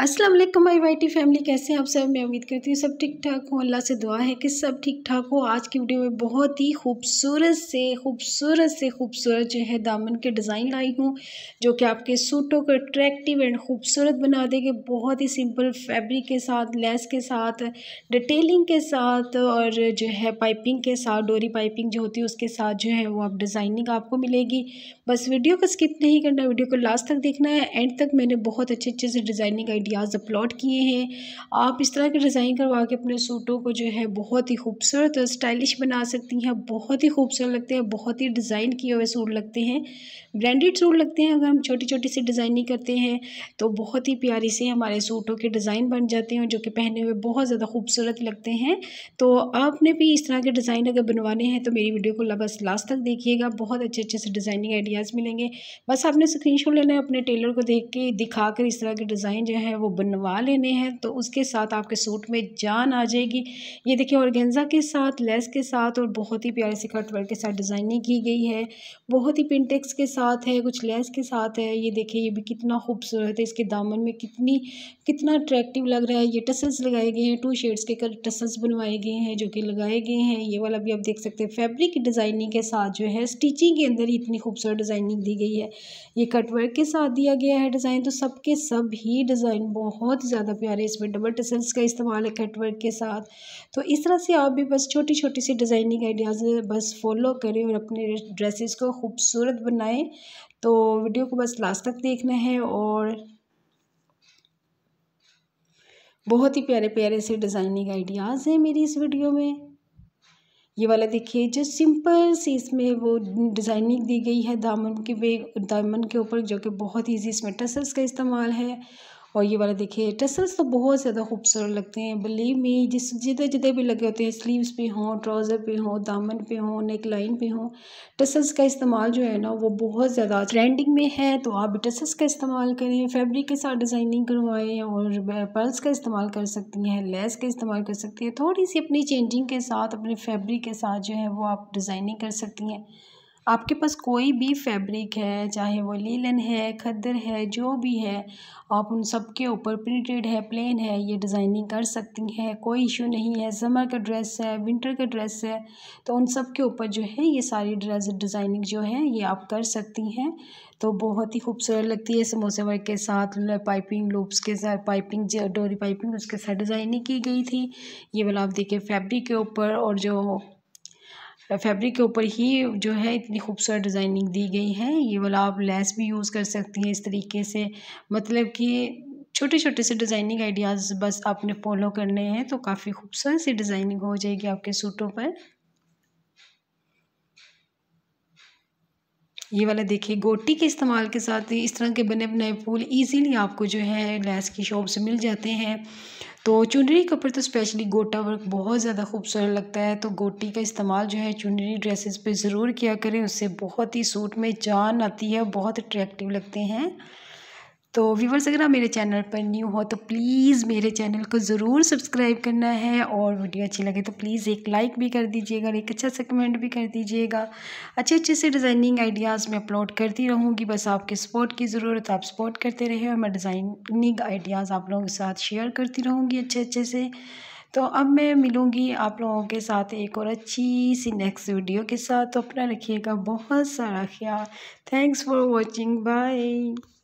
अस्सलाम वालेकुम भाई वाई टी फैमिली कैसे हैं आप सब मैं उम्मीद करती हूँ सब ठीक ठाक हो अल्लाह से दुआ है कि सब ठीक ठाक हो आज की वीडियो में बहुत ही खूबसूरत से खूबसूरत से खूबसूरत जो है दामन के डिज़ाइन लाई हूँ जो कि आपके सूटों को अट्रैक्टिव एंड खूबसूरत बना देंगे बहुत ही सिंपल फैब्रिक के साथ लेस के साथ डिटेलिंग के साथ और जो है पाइपिंग के साथ डोरी पाइपिंग जो होती है उसके साथ जो है वो आप डिज़ाइनिंग आपको मिलेगी बस वीडियो को स्किप नहीं करना वीडियो को लास्ट तक देखना है एंड तक मैंने बहुत अच्छे अच्छे से डिज़ाइनिंग आइडिया आइडियाज़ अपलोड किए हैं आप इस तरह के डिज़ाइन करवा के अपने सूटों को जो है बहुत ही खूबसूरत और स्टाइलिश बना सकती हैं बहुत ही खूबसूरत लगते हैं बहुत ही डिज़ाइन किए हुए सूट लगते हैं ब्रांडेड सूट लगते हैं अगर हम छोटी छोटी सी डिज़ाइनिंग करते हैं तो बहुत ही प्यारी से हमारे सूटों के डिज़ाइन बन जाते हैं जो कि पहने हुए बहुत ज़्यादा खूबसूरत लगते हैं तो आपने भी इस तरह के डिज़ाइन अगर बनवाने हैं तो मेरी वीडियो को लबस लास्ट तक देखिएगा बहुत अच्छे अच्छे से डिज़ाइनिंग आइडियाज़ मिलेंगे बस आपने स्क्रीन लेना है अपने टेलर को देख के दिखा कर इस तरह के डिज़ाइन जो है वो बनवा लेने हैं तो उसके साथ आपके सूट में जान आ जाएगी ये देखिए औरगेंजा के साथ लेस के साथ और बहुत ही प्यारे से कटवर्क के साथ डिज़ाइनिंग की गई है बहुत ही पिंटेक्स के साथ है कुछ लेस के साथ है ये देखिए ये भी कितना खूबसूरत है इसके दामन में कितनी कितना अट्रैक्टिव लग रहा है ये टसल्स लगाए गए हैं टू शेड्स के टसल्स बनवाए गए हैं जो कि लगाए गए हैं ये वाला भी आप देख सकते हैं फैब्रिक की डिज़ाइनिंग के साथ जो है स्टिचिंग के अंदर ही इतनी खूबसूरत डिज़ाइनिंग दी गई है ये कटवर्क के साथ दिया गया है डिज़ाइन तो सबके सब ही डिज़ाइन बहुत ज़्यादा प्यारे इसमें डबल टसल्स का इस्तेमाल है कटवर्क के साथ तो इस तरह से आप भी बस छोटी छोटी सी डिज़ाइनिंग आइडियाज़ बस फॉलो करें और अपने ड्रेसेस को खूबसूरत बनाएं तो वीडियो को बस लास्ट तक देखना है और बहुत ही प्यारे प्यारे से डिज़ाइनिंग आइडियाज़ हैं मेरी इस वीडियो में ये वाला देखिए जो सिंपल सी इसमें वो डिज़ाइनिंग दी गई है दामन के वे दामन के ऊपर जो कि बहुत ईजी इसमें टसल्स का इस्तेमाल है और ये वाला देखिए टसल्स तो बहुत ज़्यादा खूबसूरत लगते हैं बिलीव में जिस जिधर जिधर भी लगे होते हैं स्लीव्स पे हों ट्राउज़र पे हों दामन पे हों नेक लाइन पे हों टसल्स का इस्तेमाल जो है ना वो बहुत ज़्यादा ट्रेंडिंग में है तो आप भी टसल्स का इस्तेमाल करें फैब्रिक के साथ डिज़ाइनिंग करवाएँ और पर्ल्स का इस्तेमाल कर सकती हैं लेस का इस्तेमाल कर सकती हैं थोड़ी सी अपनी चेंजिंग के साथ अपने फैब्रिक के साथ जो है वो आप डिज़ाइनिंग कर सकती हैं आपके पास कोई भी फैब्रिक है चाहे वो लीलन है खद्दर है जो भी है आप उन सब के ऊपर प्रिंटेड है प्लेन है ये डिज़ाइनिंग कर सकती हैं कोई इशू नहीं है समर का ड्रेस है विंटर का ड्रेस है तो उन सब के ऊपर जो है ये सारी ड्रेस डिज़ाइनिंग जो है ये आप कर सकती हैं तो बहुत ही खूबसूरत लगती है समोसे वर्क के साथ पाइपिंग लूप्स के साथ पाइपिंग डोरी पाइपिंग उसके साथ डिज़ाइनिंग की गई थी ये वाला आप देखिए फैब्रिक के ऊपर और जो फैब्रिक के ऊपर ही जो है इतनी खूबसूरत डिज़ाइनिंग दी गई है ये वाला आप लेस भी यूज़ कर सकती हैं इस तरीके से मतलब कि छोटे छोटे से डिज़ाइनिंग आइडियाज़ बस आपने फॉलो करने हैं तो काफ़ी खूबसूरत सी डिज़ाइनिंग हो जाएगी आपके सूटों पर ये वाला देखिए गोटी के इस्तेमाल के साथ इस तरह के बने बनाए फूल इजीली आपको जो है लैस की शॉप से मिल जाते हैं तो चुनरी कपड़े तो स्पेशली गोटा वर्क बहुत ज़्यादा खूबसूरत लगता है तो गोटी का इस्तेमाल जो है चुनरी ड्रेसेस पे ज़रूर किया करें उससे बहुत ही सूट में जान आती है बहुत अट्रैक्टिव लगते हैं तो व्यूवर्स अगर आप मेरे चैनल पर न्यू हो तो प्लीज़ मेरे चैनल को ज़रूर सब्सक्राइब करना है और वीडियो अच्छी लगे तो प्लीज़ एक लाइक भी कर दीजिएगा और एक अच्छा सा कमेंट भी कर दीजिएगा अच्छे अच्छे से डिज़ाइनिंग आइडियाज़ मैं अपलोड करती रहूँगी बस आपके सपोर्ट की ज़रूरत आप सपोर्ट करते रहें और मैं डिज़ाइनिंग आइडियाज़ आप लोगों के साथ शेयर करती रहूँगी अच्छे अच्छे से तो अब मैं मिलूँगी आप लोगों के साथ एक और अच्छी सी नेक्स्ट वीडियो के साथ तो अपना रखिएगा बहुत सारा ख्याल थैंक्स फॉर वॉचिंग बाय